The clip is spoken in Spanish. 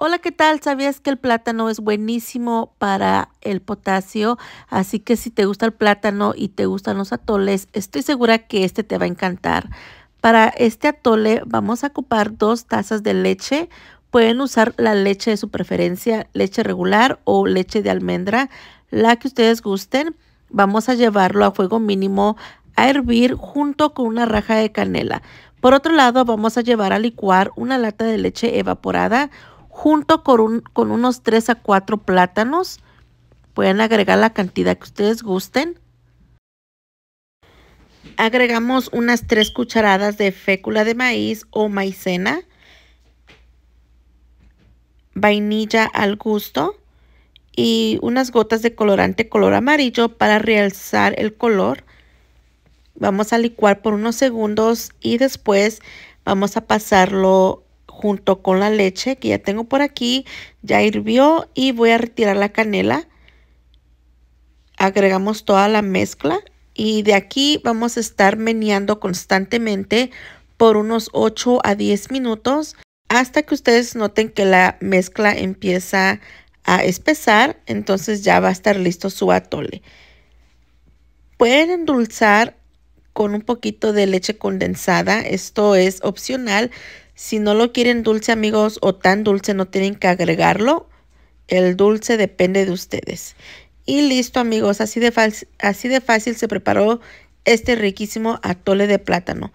Hola, ¿qué tal? ¿Sabías que el plátano es buenísimo para el potasio? Así que si te gusta el plátano y te gustan los atoles, estoy segura que este te va a encantar. Para este atole vamos a ocupar dos tazas de leche. Pueden usar la leche de su preferencia, leche regular o leche de almendra, la que ustedes gusten. Vamos a llevarlo a fuego mínimo a hervir junto con una raja de canela. Por otro lado, vamos a llevar a licuar una lata de leche evaporada, junto con, con unos 3 a 4 plátanos. Pueden agregar la cantidad que ustedes gusten. Agregamos unas 3 cucharadas de fécula de maíz o maicena. Vainilla al gusto. Y unas gotas de colorante color amarillo para realzar el color. Vamos a licuar por unos segundos y después vamos a pasarlo junto con la leche que ya tengo por aquí. Ya hirvió y voy a retirar la canela. Agregamos toda la mezcla y de aquí vamos a estar meneando constantemente por unos 8 a 10 minutos hasta que ustedes noten que la mezcla empieza a espesar, entonces ya va a estar listo su atole. Pueden endulzar con un poquito de leche condensada. Esto es opcional. Si no lo quieren dulce, amigos, o tan dulce, no tienen que agregarlo. El dulce depende de ustedes. Y listo, amigos. Así de, así de fácil se preparó este riquísimo atole de plátano.